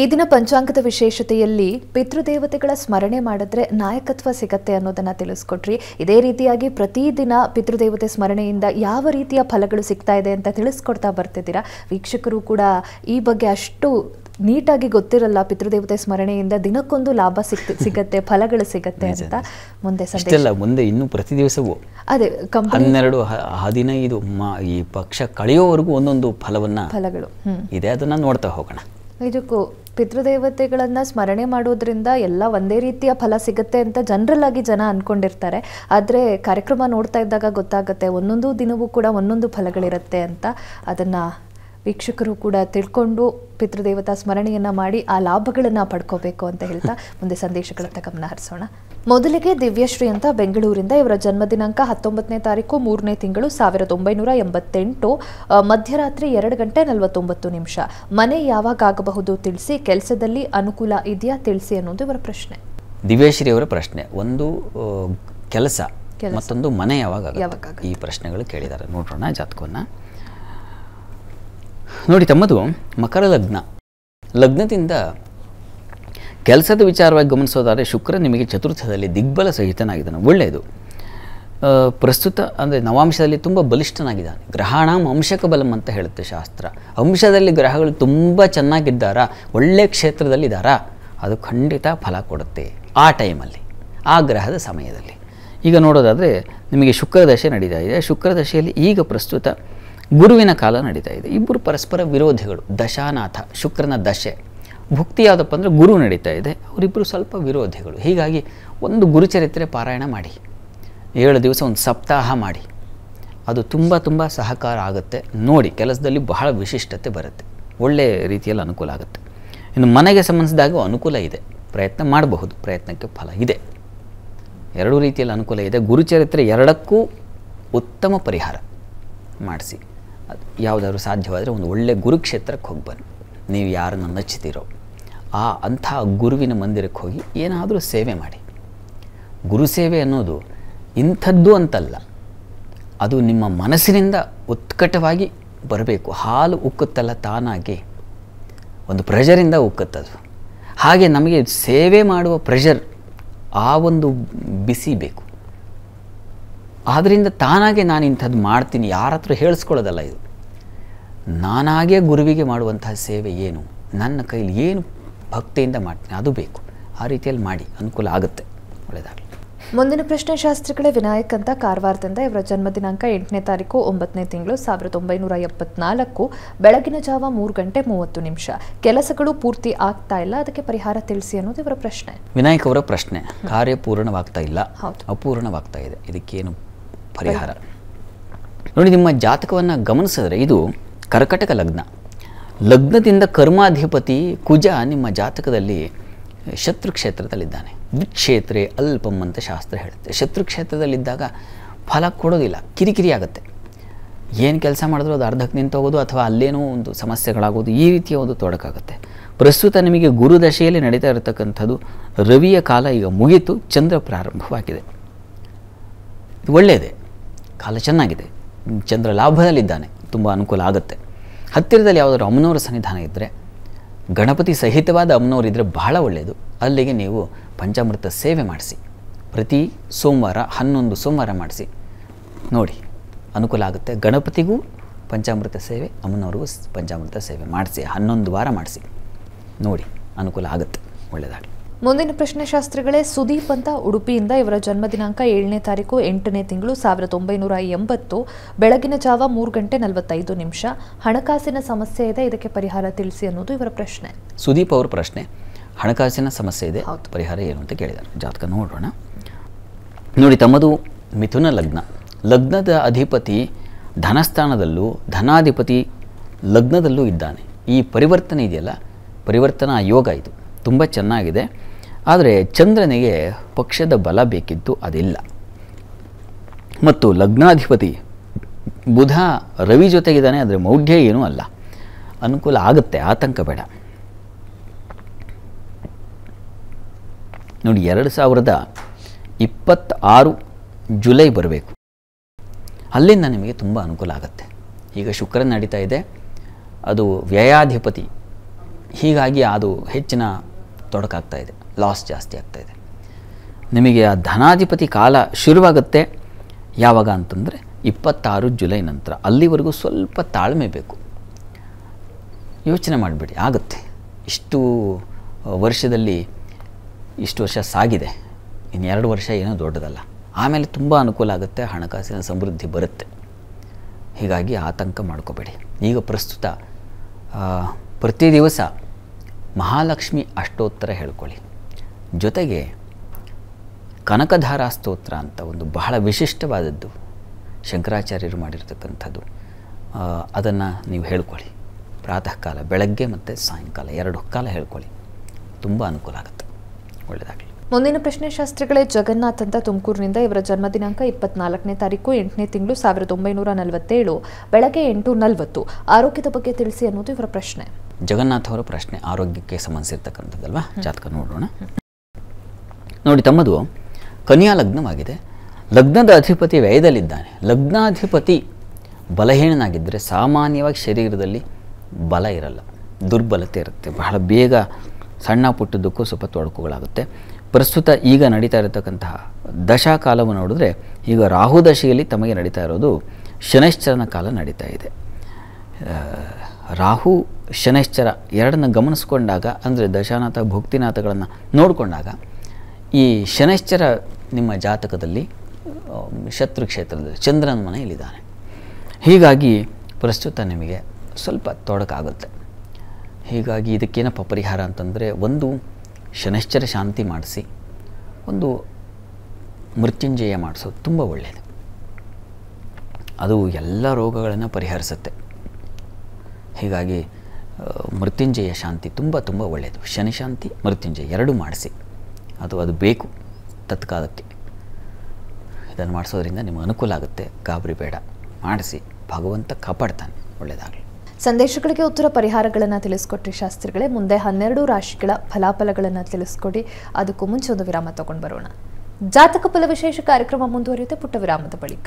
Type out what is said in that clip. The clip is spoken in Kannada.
ಈ ದಿನ ಪಂಚಾಂಗದ ವಿಶೇಷತೆಯಲ್ಲಿ ಪಿತೃದೇವತೆಗಳ ಸ್ಮರಣೆ ಮಾಡಿದ್ರೆ ನಾಯಕತ್ವ ಸಿಗತ್ತೆ ಅನ್ನೋದನ್ನ ತಿಳಿಸ್ಕೊಟ್ರಿ ಇದೇ ರೀತಿಯಾಗಿ ಪ್ರತಿದಿನ ಪಿತೃದೇವತೆ ಸ್ಮರಣೆಯಿಂದ ಯಾವ ರೀತಿಯ ಫಲಗಳು ಸಿಗ್ತಾ ಇದೆ ಅಂತ ತಿಳಿಸ್ಕೊಡ್ತಾ ಬರ್ತಿದ್ದೀರಾ ವೀಕ್ಷಕರು ಕೂಡ ಈ ಬಗ್ಗೆ ಅಷ್ಟು ನೀಟಾಗಿ ಗೊತ್ತಿರಲ್ಲ ಪಿತೃದೇವತೆ ಸ್ಮರಣೆಯಿಂದ ದಿನಕ್ಕೊಂದು ಲಾಭ ಸಿಕ್ ಸಿಗತ್ತೆ ಫಲಗಳು ಸಿಗತ್ತೆ ಅಂತ ಮುಂದೆ ಅಷ್ಟೆಲ್ಲ ಮುಂದೆ ಇನ್ನು ಪ್ರತಿ ದಿವಸವೂ ಅದೇ ಹನ್ನೆರಡು ಹದಿನೈದು ಈ ಪಕ್ಷ ಕಳೆಯೋವರೆಗೂ ಒಂದೊಂದು ಫಲವನ್ನ ಫಲಗಳು ಇದೆ ಅದನ್ನ ನೋಡ್ತಾ ಹೋಗೋಣ ಇದಕ್ಕೂ ಪಿತೃದೇವತೆಗಳನ್ನು ಸ್ಮರಣೆ ಮಾಡೋದ್ರಿಂದ ಎಲ್ಲ ಒಂದೇ ರೀತಿಯ ಫಲ ಸಿಗುತ್ತೆ ಅಂತ ಜನರಲ್ ಆಗಿ ಜನ ಅಂದ್ಕೊಂಡಿರ್ತಾರೆ ಆದರೆ ಕಾರ್ಯಕ್ರಮ ನೋಡ್ತಾ ಇದ್ದಾಗ ಗೊತ್ತಾಗುತ್ತೆ ಒಂದೊಂದು ದಿನವೂ ಕೂಡ ಒಂದೊಂದು ಫಲಗಳಿರುತ್ತೆ ಅಂತ ಅದನ್ನು ವೀಕ್ಷಕರು ಕೂಡ ತಿಳ್ಕೊಂಡು ಪಿತೃದೇವತಾ ಸ್ಮರಣೆಯನ್ನ ಮಾಡಿ ಆ ಲಾಭಗಳನ್ನ ಪಡ್ಕೋಬೇಕು ಅಂತ ಹೇಳ್ತಾ ಮುಂದೆ ಸಂದೇಶಗಳತ್ತ ಗಮನ ಹರಿಸೋಣ ಮೊದಲಿಗೆ ದಿವ್ಯಶ್ರೀ ಅಂತ ಬೆಂಗಳೂರಿಂದ ಇವರ ಜನ್ಮ ದಿನಾಂಕ ಹತ್ತೊಂಬತ್ತನೇ ತಾರೀಕು ಮೂರನೇ ತಿಂಗಳು ಸಾವಿರದ ಒಂಬೈನೂರ ಎಂಬತ್ತೆಂಟು ಮಧ್ಯರಾತ್ರಿ ಎರಡು ಗಂಟೆ ನಲವತ್ತೊಂಬತ್ತು ನಿಮಿಷ ಮನೆ ಯಾವಾಗ ಆಗಬಹುದು ತಿಳಿಸಿ ಕೆಲಸದಲ್ಲಿ ಅನುಕೂಲ ಇದೆಯಾ ತಿಳಿಸಿ ಅನ್ನೋದು ಇವರ ಪ್ರಶ್ನೆ ದಿವ್ಯಶ್ರೀ ಅವರ ಪ್ರಶ್ನೆ ಒಂದು ಕೆಲಸ ಮತ್ತೊಂದು ಮನೆ ಯಾವಾಗ ಈ ಪ್ರಶ್ನೆಗಳು ಕೇಳಿದ್ದಾರೆ ನೋಡೋಣ ಜಾತಕವನ್ನು ನೋಡಿ ತಮ್ಮದು ಮಕರ ಲಗ್ನ ಲಗ್ನದಿಂದ ಕೆಲಸದ ವಿಚಾರವಾಗಿ ಗಮನಿಸೋದಾದರೆ ಶುಕ್ರ ನಿಮಗೆ ಚತುರ್ಥದಲ್ಲಿ ದಿಗ್ಬಲ ಸಹಿತನಾಗಿದ್ದಾನೆ ಒಳ್ಳೆಯದು ಪ್ರಸ್ತುತ ಅಂದರೆ ನವಾಂಶದಲ್ಲಿ ತುಂಬ ಬಲಿಷ್ಠನಾಗಿದ್ದಾನೆ ಗ್ರಹಣ ಅಂಶಕ ಬಲಂ ಅಂತ ಹೇಳುತ್ತೆ ಶಾಸ್ತ್ರ ಅಂಶದಲ್ಲಿ ಗ್ರಹಗಳು ತುಂಬ ಚೆನ್ನಾಗಿದ್ದಾರಾ ಒಳ್ಳೆಯ ಕ್ಷೇತ್ರದಲ್ಲಿದ್ದಾರಾ ಅದು ಖಂಡಿತ ಫಲ ಕೊಡುತ್ತೆ ಆ ಟೈಮಲ್ಲಿ ಆ ಗ್ರಹದ ಸಮಯದಲ್ಲಿ ಈಗ ನೋಡೋದಾದರೆ ನಿಮಗೆ ಶುಕ್ರದಶೆ ನಡೀತಾ ಇದೆ ಶುಕ್ರದಶೆಯಲ್ಲಿ ಈಗ ಪ್ರಸ್ತುತ ಗುರುವಿನ ಕಾಲ ನಡೀತಾ ಇದೆ ಇಬ್ಬರು ಪರಸ್ಪರ ವಿರೋಧಿಗಳು ದಶಾನಾಥ ಶುಕ್ರನ ದಶೆ ಭುಕ್ತಿ ಯಾವುದಪ್ಪ ಅಂದರೆ ಗುರು ನಡೀತಾ ಇದೆ ಅವರಿಬ್ಬರು ಸ್ವಲ್ಪ ವಿರೋಧಿಗಳು ಹೀಗಾಗಿ ಒಂದು ಗುರುಚರಿತ್ರೆ ಪಾರಾಯಣ ಮಾಡಿ ಏಳು ದಿವಸ ಒಂದು ಸಪ್ತಾಹ ಮಾಡಿ ಅದು ತುಂಬ ತುಂಬ ಸಹಕಾರ ಆಗುತ್ತೆ ನೋಡಿ ಕೆಲಸದಲ್ಲಿ ಬಹಳ ವಿಶಿಷ್ಟತೆ ಬರುತ್ತೆ ಒಳ್ಳೆಯ ರೀತಿಯಲ್ಲಿ ಅನುಕೂಲ ಆಗುತ್ತೆ ಇನ್ನು ಮನೆಗೆ ಸಂಬಂಧಿಸಿದಾಗ ಅನುಕೂಲ ಇದೆ ಪ್ರಯತ್ನ ಮಾಡಬಹುದು ಪ್ರಯತ್ನಕ್ಕೆ ಫಲ ಇದೆ ಎರಡೂ ರೀತಿಯಲ್ಲಿ ಅನುಕೂಲ ಇದೆ ಗುರುಚರಿತ್ರೆ ಎರಡಕ್ಕೂ ಉತ್ತಮ ಪರಿಹಾರ ಮಾಡಿಸಿ ಅದು ಯಾವುದಾದ್ರು ಸಾಧ್ಯವಾದರೆ ಒಂದು ಒಳ್ಳೆಯ ಗುರುಕ್ಷೇತ್ರಕ್ಕೆ ಹೋಗಿ ಬನ್ನಿ ನೀವು ಯಾರನ್ನು ನಚ್ಚುತ್ತೀರೋ ಆ ಅಂಥ ಗುರುವಿನ ಮಂದಿರಕ್ಕೆ ಹೋಗಿ ಏನಾದರೂ ಸೇವೆ ಮಾಡಿ ಗುರು ಸೇವೆ ಅನ್ನೋದು ಇಂಥದ್ದು ಅಂತಲ್ಲ ಅದು ನಿಮ್ಮ ಮನಸ್ಸಿನಿಂದ ಉತ್ಕಟವಾಗಿ ಬರಬೇಕು ಹಾಲು ಉಕ್ಕುತ್ತಲ್ಲ ತಾನಾಗಿ ಒಂದು ಪ್ರೆಷರಿಂದ ಉಕ್ಕುತ್ತದು ಹಾಗೆ ನಮಗೆ ಸೇವೆ ಮಾಡುವ ಪ್ರೆಷರ್ ಆ ಒಂದು ಬಿಸಿ ಬೇಕು ಆದ್ದರಿಂದ ತಾನಾಗೆ ನಾನು ಇಂಥದ್ದು ಮಾಡ್ತೀನಿ ಯಾರ ಹತ್ರ ಹೇಳಿಸ್ಕೊಳ್ಳೋದಲ್ಲ ಇದು ನಾನಾಗೆ ಗುರುವಿಗೆ ಮಾಡುವಂತಹ ಸೇವೆ ಏನು ನನ್ನ ಕೈಲಿ ಏನು ಭಕ್ತಿಯಿಂದ ಮಾಡ್ತೀನಿ ಅದು ಬೇಕು ಆ ರೀತಿಯಲ್ಲಿ ಮಾಡಿ ಅನುಕೂಲ ಆಗುತ್ತೆ ಒಳ್ಳೆಯದಾಗಲಿ ಮುಂದಿನ ಪ್ರಶ್ನೆ ಶಾಸ್ತ್ರಿಗಳೇ ವಿನಾಯಕ್ ಅಂತ ಕಾರವಾರದಿಂದ ಇವರ ಜನ್ಮ ದಿನಾಂಕ ಎಂಟನೇ ತಾರೀಕು ಒಂಬತ್ತನೇ ತಿಂಗಳು ಸಾವಿರದ ಒಂಬೈನೂರ ಎಪ್ಪತ್ನಾಲ್ಕು ಬೆಳಗಿನ ಜಾವ ಮೂರು ಗಂಟೆ ಮೂವತ್ತು ನಿಮಿಷ ಕೆಲಸಗಳು ಪೂರ್ತಿ ಆಗ್ತಾ ಇಲ್ಲ ಅದಕ್ಕೆ ಪರಿಹಾರ ತಿಳಿಸಿ ಅನ್ನೋದು ಇವರ ಪ್ರಶ್ನೆ ವಿನಾಯಕ್ ಅವರ ಪ್ರಶ್ನೆ ಕಾರ್ಯ ಪೂರ್ಣವಾಗ್ತಾ ಇಲ್ಲ ಅಪೂರ್ಣವಾಗ್ತಾ ಇದೆ ಇದಕ್ಕೇನು ಪರಿಹಾರ ನೋಡಿ ನಿಮ್ಮ ಜಾತಕವನ್ನು ಗಮನಿಸಿದ್ರೆ ಇದು ಕರ್ಕಟಕ ಲಗ್ನ ಲಗ್ನದಿಂದ ಕರ್ಮಾಧಿಪತಿ ಕುಜ ನಿಮ್ಮ ಜಾತಕದಲ್ಲಿ ಶತ್ರು ಕ್ಷೇತ್ರದಲ್ಲಿದ್ದಾನೆ ವಿಕ್ಷೇತ್ರೆ ಅಲ್ಪಂ ಅಂತ ಶಾಸ್ತ್ರ ಹೇಳುತ್ತೆ ಶತ್ರು ಕ್ಷೇತ್ರದಲ್ಲಿದ್ದಾಗ ಫಲ ಕೊಡೋದಿಲ್ಲ ಕಿರಿಕಿರಿ ಆಗುತ್ತೆ ಏನು ಕೆಲಸ ಮಾಡಿದ್ರು ಅದು ಅರ್ಧಕ್ಕೆ ನಿಂತು ಹೋಗೋದು ಅಥವಾ ಅಲ್ಲೇನೋ ಒಂದು ಸಮಸ್ಯೆಗಳಾಗೋದು ಈ ರೀತಿಯ ಒಂದು ತೊಡಕಾಗುತ್ತೆ ಪ್ರಸ್ತುತ ನಿಮಗೆ ಗುರು ನಡೀತಾ ಇರತಕ್ಕಂಥದ್ದು ರವಿಯ ಕಾಲ ಈಗ ಮುಗಿತು ಚಂದ್ರ ಪ್ರಾರಂಭವಾಗಿದೆ ಇದು ಒಳ್ಳೆಯದೇ ಕಾಲ ಚೆನ್ನಾಗಿದೆ ಚಂದ್ರ ಲಾಭದಲ್ಲಿದ್ದಾನೆ ತುಂಬ ಅನುಕೂಲ ಆಗುತ್ತೆ ಹತ್ತಿರದಲ್ಲಿ ಯಾವುದಾದ್ರು ಅಮ್ಮನವರ ಸನ್ನಿಧಾನ ಇದ್ದರೆ ಗಣಪತಿ ಸಹಿತವಾದ ಅಮ್ಮನವರಿದ್ದರೆ ಬಹಳ ಒಳ್ಳೆಯದು ಅಲ್ಲಿಗೆ ನೀವು ಪಂಚಾಮೃತ ಸೇವೆ ಮಾಡಿಸಿ ಪ್ರತಿ ಸೋಮವಾರ ಹನ್ನೊಂದು ಸೋಮವಾರ ಮಾಡಿಸಿ ನೋಡಿ ಅನುಕೂಲ ಆಗುತ್ತೆ ಗಣಪತಿಗೂ ಪಂಚಾಮೃತ ಸೇವೆ ಅಮ್ಮನವ್ರಿಗೂ ಪಂಚಾಮೃತ ಸೇವೆ ಮಾಡಿಸಿ ಹನ್ನೊಂದು ವಾರ ಮಾಡಿಸಿ ನೋಡಿ ಅನುಕೂಲ ಆಗುತ್ತೆ ಒಳ್ಳೆಯದಾಗಲಿ ಮುಂದಿನ ಪ್ರಶ್ನೆ ಶಾಸ್ತ್ರಿಗಳೇ ಸುದೀಪ್ ಅಂತ ಉಡುಪಿಯಿಂದ ಇವರ ಜನ್ಮ ದಿನಾಂಕ ಏಳನೇ ತಾರೀಕು ಎಂಟನೇ ತಿಂಗಳು ಸಾವಿರದ ಒಂಬೈನೂರ ಎಂಬತ್ತು ಬೆಳಗಿನ ಜಾವ ಮೂರು ಗಂಟೆ ನಲವತ್ತೈದು ನಿಮಿಷ ಹಣಕಾಸಿನ ಸಮಸ್ಯೆ ಇದೆ ಇದಕ್ಕೆ ಪರಿಹಾರ ತಿಳಿಸಿ ಅನ್ನೋದು ಇವರ ಪ್ರಶ್ನೆ ಸುದೀಪ್ ಅವರ ಪ್ರಶ್ನೆ ಹಣಕಾಸಿನ ಸಮಸ್ಯೆ ಇದೆ ಪರಿಹಾರ ಏನು ಅಂತ ಕೇಳಿದ್ದಾರೆ ಜಾತಕ ನೋಡೋಣ ನೋಡಿ ತಮ್ಮದು ಮಿಥುನ ಲಗ್ನ ಲಗ್ನದ ಅಧಿಪತಿ ಧನಸ್ಥಾನದಲ್ಲೂ ಧನಾಧಿಪತಿ ಲಗ್ನದಲ್ಲೂ ಇದ್ದಾನೆ ಈ ಪರಿವರ್ತನೆ ಇದೆಯಲ್ಲ ಪರಿವರ್ತನಾ ಯೋಗ ಇದು ತುಂಬ ಚೆನ್ನಾಗಿದೆ ಆದರೆ ಚಂದ್ರನಿಗೆ ಪಕ್ಷದ ಬಲ ಬೇಕಿದ್ದು ಅದಿಲ್ಲ ಮತ್ತು ಲಗ್ನಾಧಿಪತಿ ಬುಧ ರವಿ ಜೊತೆಗಿದ್ದಾನೆ ಆದರೆ ಮೌಢ್ಯ ಏನೂ ಅಲ್ಲ ಅನುಕೂಲ ಆಗುತ್ತೆ ಆತಂಕ ಬೇಡ ನೋಡಿ ಎರಡು ಸಾವಿರದ ಇಪ್ಪತ್ತಾರು ಜುಲೈ ಬರಬೇಕು ಅಲ್ಲಿಂದ ನಿಮಗೆ ತುಂಬ ಅನುಕೂಲ ಆಗುತ್ತೆ ಈಗ ಶುಕ್ರ ನಡೀತಾ ಇದೆ ಅದು ವ್ಯಯಾಧಿಪತಿ ಹೀಗಾಗಿ ಅದು ಹೆಚ್ಚಿನ ತೊಡಕಾಗ್ತಾ ಇದೆ ಲಾಸ್ ಜಾಸ್ತಿ ಇದೆ ನಿಮಗೆ ಆ ಧನಾಧಿಪತಿ ಕಾಲ ಶುರುವಾಗುತ್ತೆ ಯಾವಾಗ ಅಂತಂದರೆ ಇಪ್ಪತ್ತಾರು ಜುಲೈ ನಂತರ ಅಲ್ಲಿವರೆಗೂ ಸ್ವಲ್ಪ ತಾಳ್ಮೆ ಬೇಕು ಯೋಚನೆ ಮಾಡಬೇಡಿ ಆಗುತ್ತೆ ಇಷ್ಟು ವರ್ಷದಲ್ಲಿ ಇಷ್ಟು ವರ್ಷ ಸಾಗಿದೆ ಇನ್ನು ಎರಡು ವರ್ಷ ಏನೂ ದೊಡ್ಡದಲ್ಲ ಆಮೇಲೆ ತುಂಬ ಅನುಕೂಲ ಆಗುತ್ತೆ ಹಣಕಾಸಿನ ಸಮೃದ್ಧಿ ಬರುತ್ತೆ ಹೀಗಾಗಿ ಆತಂಕ ಮಾಡ್ಕೋಬೇಡಿ ಈಗ ಪ್ರಸ್ತುತ ಪ್ರತಿ ದಿವಸ ಮಹಾಲಕ್ಷ್ಮಿ ಅಷ್ಟೋತ್ತರ ಹೇಳ್ಕೊಳ್ಳಿ ಜೊತೆಗೆ ಕನಕಧಾರಾ ಸ್ತೋತ್ರ ಅಂತ ಒಂದು ಬಹಳ ವಿಶಿಷ್ಟವಾದದ್ದು ಶಂಕರಾಚಾರ್ಯರು ಮಾಡಿರತಕ್ಕಂಥದ್ದು ಅದನ್ನು ನೀವು ಹೇಳ್ಕೊಳ್ಳಿ ಪ್ರಾತಃ ಕಾಲ ಬೆಳಗ್ಗೆ ಮತ್ತು ಸಾಯಂಕಾಲ ಎರಡು ಕಾಲ ಹೇಳ್ಕೊಳ್ಳಿ ತುಂಬ ಅನುಕೂಲ ಆಗುತ್ತೆ ಒಳ್ಳೆಯದಾಗಲಿ ಮುಂದಿನ ಪ್ರಶ್ನೆ ಶಾಸ್ತ್ರಿಗಳೇ ಜಗನ್ನಾಥ್ ಅಂತ ತುಮಕೂರಿನಿಂದ ಇವರ ಜನ್ಮದಿನಾಂಕ ಇಪ್ಪತ್ನಾಲ್ಕನೇ ತಾರೀಕು ಎಂಟನೇ ತಿಂಗಳು ಸಾವಿರದ ಒಂಬೈನೂರ ನಲವತ್ತೇಳು ಬೆಳಗ್ಗೆ ಎಂಟು ನಲವತ್ತು ಆರೋಗ್ಯದ ಬಗ್ಗೆ ತಿಳಿಸಿ ಅನ್ನೋದು ಇವರ ಪ್ರಶ್ನೆ ಜಗನ್ನಾಥ್ ಅವರ ಪ್ರಶ್ನೆ ಆರೋಗ್ಯಕ್ಕೆ ಸಂಬಂಧಿಸಿರ್ತಕ್ಕಂಥದ್ದಲ್ವಾ ಜಾತಕ ನೋಡೋಣ ನೋಡಿ ತಮ್ಮದು ಕನ್ಯಾ ಲಗ್ನವಾಗಿದೆ ಲಗ್ನದ ಅಧಿಪತಿ ವ್ಯಯದಲ್ಲಿದ್ದಾನೆ ಲಗ್ನಾಧಿಪತಿ ಬಲಹೀನನಾಗಿದ್ದರೆ ಸಾಮಾನ್ಯವಾಗಿ ಶರೀರದಲ್ಲಿ ಬಲ ಇರಲ್ಲ ದುರ್ಬಲತೆ ಇರುತ್ತೆ ಬಹಳ ಬೇಗ ಸಣ್ಣ ಪುಟ್ಟದಕ್ಕೂ ಸ್ವಲ್ಪ ತೊಡಕುಗಳಾಗುತ್ತೆ ಪ್ರಸ್ತುತ ಈಗ ನಡೀತಾ ಇರತಕ್ಕಂತಹ ದಶಾಕಾಲವನ್ನು ನೋಡಿದ್ರೆ ಈಗ ರಾಹು ದಶೆಯಲ್ಲಿ ತಮಗೆ ನಡೀತಾ ಇರೋದು ಶನೈಶ್ಚರನ ಕಾಲ ನಡೀತಾ ಇದೆ ರಾಹು ಶನೈಶ್ಚರ ಎರಡನ್ನ ಗಮನಿಸ್ಕೊಂಡಾಗ ಅಂದರೆ ದಶಾನಾಥ ಭುಕ್ತಿನಾಥಗಳನ್ನು ನೋಡಿಕೊಂಡಾಗ ಈ ಶನೈಶ್ಚರ ನಿಮ್ಮ ಜಾತಕದಲ್ಲಿ ಶತ್ರು ಕ್ಷೇತ್ರದಲ್ಲಿ ಚಂದ್ರನ ಮನೆಯಲ್ಲಿದ್ದಾನೆ ಹೀಗಾಗಿ ಪ್ರಸ್ತುತ ನಿಮಗೆ ಸ್ವಲ್ಪ ತೊಡಕಾಗುತ್ತೆ ಹೀಗಾಗಿ ಇದಕ್ಕೇನಪ್ಪ ಪರಿಹಾರ ಅಂತಂದರೆ ಒಂದು ಶನೈಶ್ಚರ ಶಾಂತಿ ಮಾಡಿಸಿ ಒಂದು ಮೃತ್ಯುಂಜಯ ಮಾಡಿಸೋದು ತುಂಬ ಒಳ್ಳೆಯದು ಅದು ಎಲ್ಲ ರೋಗಗಳನ್ನು ಪರಿಹರಿಸುತ್ತೆ ಹೀಗಾಗಿ ಮೃತ್ಯುಂಜಯ ಶಾಂತಿ ತುಂಬ ತುಂಬ ಒಳ್ಳೆಯದು ಶನಿಶಾಂತಿ ಮೃತ್ಯುಂಜಯ ಎರಡೂ ಮಾಡಿಸಿ ಅದು ಅದು ಬೇಕು ತತ್ಕಾಲಕ್ಕೆ ಇದನ್ನು ಮಾಡಿಸೋದ್ರಿಂದ ನಿಮ್ಮ ಅನುಕೂಲ ಆಗುತ್ತೆ ಗಾಬರಿ ಬೇಡ ಮಾಡಿಸಿ ಭಗವಂತ ಕಾಪಾಡ್ತಾನೆ ಒಳ್ಳೆಯದಾಗಲಿ ಸಂದೇಶಗಳಿಗೆ ಉತ್ತರ ಪರಿಹಾರಗಳನ್ನು ತಿಳಿಸ್ಕೊಟ್ರಿ ಶಾಸ್ತ್ರಿಗಳೇ ಮುಂದೆ ಹನ್ನೆರಡು ರಾಶಿಗಳ ಫಲಾಫಲಗಳನ್ನು ತಿಳಿಸ್ಕೊಡಿ ಅದಕ್ಕೂ ಮುಂಚೆ ಒಂದು ವಿರಾಮ ತಗೊಂಡು ಬರೋಣ ಜಾತಕ ಫಲ ವಿಶೇಷ ಕಾರ್ಯಕ್ರಮ ಮುಂದುವರಿಯುತ್ತೆ ಪುಟ್ಟ ವಿರಾಮದ ಬಳಿಕ